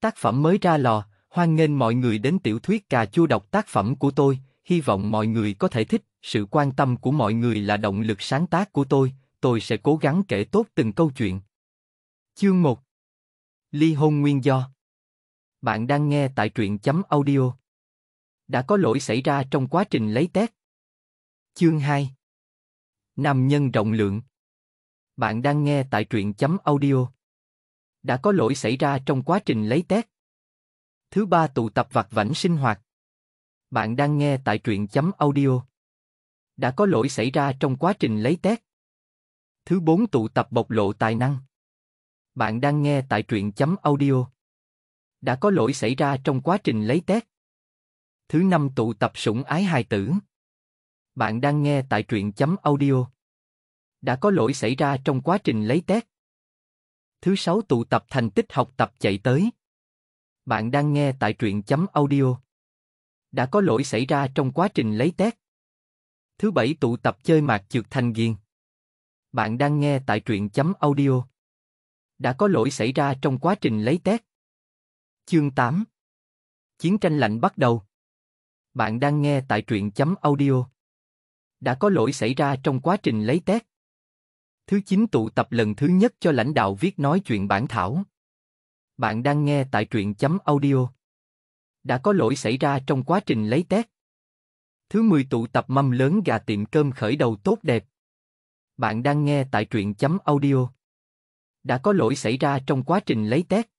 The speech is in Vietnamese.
Tác phẩm mới ra lò, hoan nghênh mọi người đến tiểu thuyết cà chua đọc tác phẩm của tôi, hy vọng mọi người có thể thích, sự quan tâm của mọi người là động lực sáng tác của tôi, tôi sẽ cố gắng kể tốt từng câu chuyện. Chương 1 Ly hôn nguyên do Bạn đang nghe tại truyện chấm audio. Đã có lỗi xảy ra trong quá trình lấy tét. Chương 2 Nam nhân rộng lượng Bạn đang nghe tại truyện chấm audio đã có lỗi xảy ra trong quá trình lấy test. Thứ ba tụ tập vặt vảnh sinh hoạt. Bạn đang nghe tại truyện chấm audio. Đã có lỗi xảy ra trong quá trình lấy test. Thứ bốn tụ tập bộc lộ tài năng. Bạn đang nghe tại truyện chấm audio. Đã có lỗi xảy ra trong quá trình lấy test. Thứ năm tụ tập sủng ái hài tử. Bạn đang nghe tại truyện chấm audio. Đã có lỗi xảy ra trong quá trình lấy test thứ sáu tụ tập thành tích học tập chạy tới. Bạn đang nghe tại truyện chấm audio. Đã có lỗi xảy ra trong quá trình lấy test. Thứ bảy tụ tập chơi mạc trượt thành ghiền. Bạn đang nghe tại truyện chấm audio. Đã có lỗi xảy ra trong quá trình lấy test. Chương 8 Chiến tranh lạnh bắt đầu. Bạn đang nghe tại truyện chấm audio. Đã có lỗi xảy ra trong quá trình lấy test. Thứ 9 tụ tập lần thứ nhất cho lãnh đạo viết nói chuyện bản thảo. Bạn đang nghe tại truyện chấm audio. Đã có lỗi xảy ra trong quá trình lấy test. Thứ 10 tụ tập mâm lớn gà tiệm cơm khởi đầu tốt đẹp. Bạn đang nghe tại truyện chấm audio. Đã có lỗi xảy ra trong quá trình lấy test.